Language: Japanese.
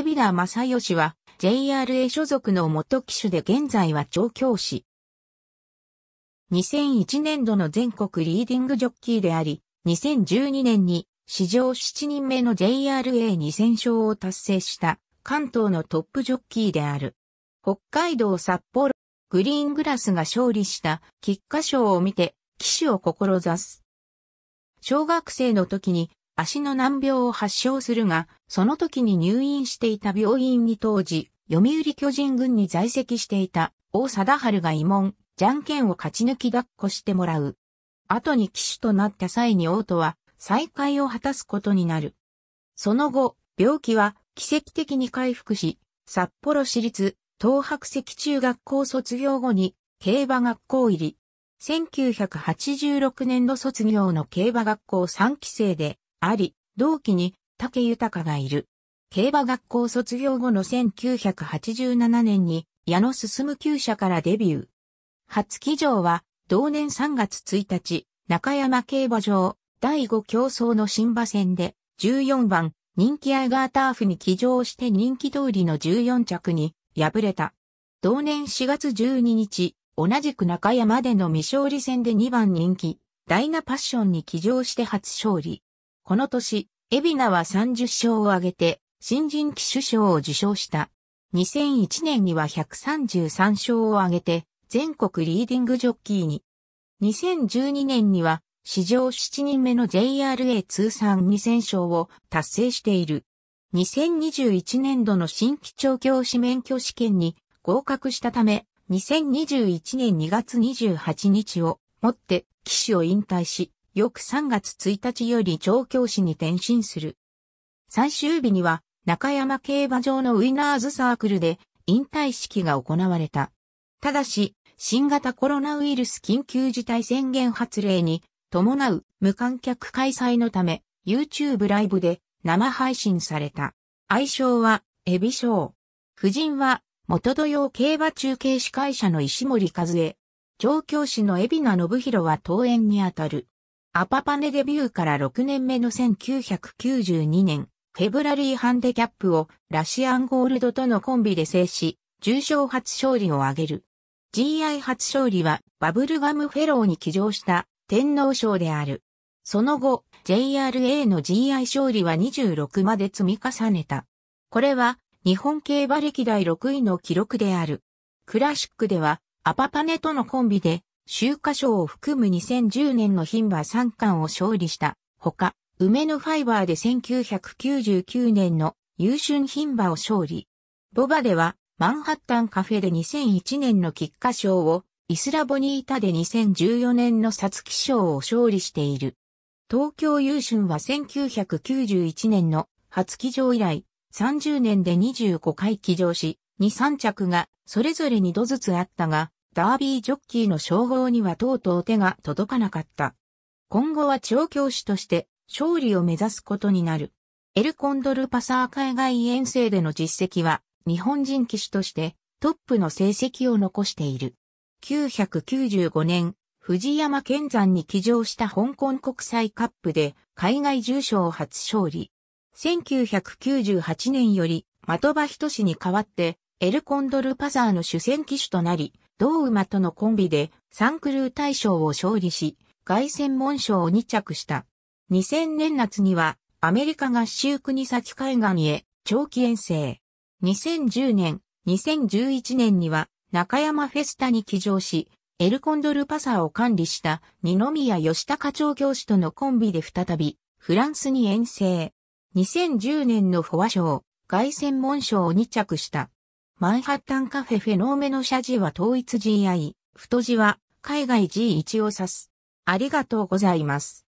海老名正義は JRA 所属の元機種で現在は調教師。2001年度の全国リーディングジョッキーであり、2012年に史上7人目の JRA2000 勝を達成した関東のトップジョッキーである。北海道札幌、グリーングラスが勝利した菊花賞を見て、騎手を志す。小学生の時に足の難病を発症するが、その時に入院していた病院に当時、読売巨人軍に在籍していた大貞治が慰問、じゃんけんを勝ち抜き抱っこしてもらう。後に騎手となった際に王とは再会を果たすことになる。その後、病気は奇跡的に回復し、札幌市立東白石中学校卒業後に競馬学校入り。1986年度卒業の競馬学校3期生であり、同期に竹豊がいる。競馬学校卒業後の1987年に矢野進旧社からデビュー。初騎乗は同年3月1日、中山競馬場第5競争の新馬戦で14番人気アイガーターフに騎乗して人気通りの14着に敗れた。同年4月12日、同じく中山での未勝利戦で2番人気、ダイナパッションに騎乗して初勝利。この年、海老名は30勝を挙げて、新人騎手賞を受賞した。2001年には133勝を挙げて、全国リーディングジョッキーに。2012年には、史上7人目の JRA 通算2000勝を達成している。2021年度の新規調教師免許試験に合格したため、2021年2月28日をもって騎手を引退し、翌3月1日より調教師に転身する。最終日には中山競馬場のウィナーズサークルで引退式が行われた。ただし、新型コロナウイルス緊急事態宣言発令に伴う無観客開催のため YouTube ライブで生配信された。愛称はエビショー。夫人は元土曜競馬中継司会者の石森和恵。調教師の海老名信弘は登園にあたる。アパパネデビューから6年目の1992年、フェブラリーハンデキャップをラシアンゴールドとのコンビで制し、重賞初勝利を挙げる。GI 初勝利はバブルガムフェローに起乗した天皇賞である。その後、JRA の GI 勝利は26まで積み重ねた。これは日本競馬歴代6位の記録である。クラシックではアパパネとのコンビで秋華賞を含む2010年の牝馬三冠を勝利した。ほか、梅のファイバーで1999年の優春牝馬を勝利。ボバでは、マンハッタンカフェで2001年の菊花賞を、イスラボニータで2014年のサツキ賞を勝利している。東京優春は1991年の初騎乗以来、30年で25回騎乗し、2、3着がそれぞれ2度ずつあったが、ダービージョッキーの称号にはとうとう手が届かなかった。今後は調教師として勝利を目指すことになる。エルコンドルパサー海外遠征での実績は日本人騎手としてトップの成績を残している。995年、藤山健山に騎乗した香港国際カップで海外重賞初勝利。1998年より的場人氏に代わってエルコンドルパサーの主戦騎手となり、同馬とのコンビでサンクルー大賞を勝利し、外戦門賞を2着した。2000年夏にはアメリカ合衆国先海岸へ長期遠征。2010年、2011年には中山フェスタに騎乗し、エルコンドルパサーを管理した二宮義高調教師とのコンビで再びフランスに遠征。2010年のフォア賞、外戦門賞を2着した。マンハッタンカフェフェノーメの社字は統一 GI、太字は海外 G1 を指す。ありがとうございます。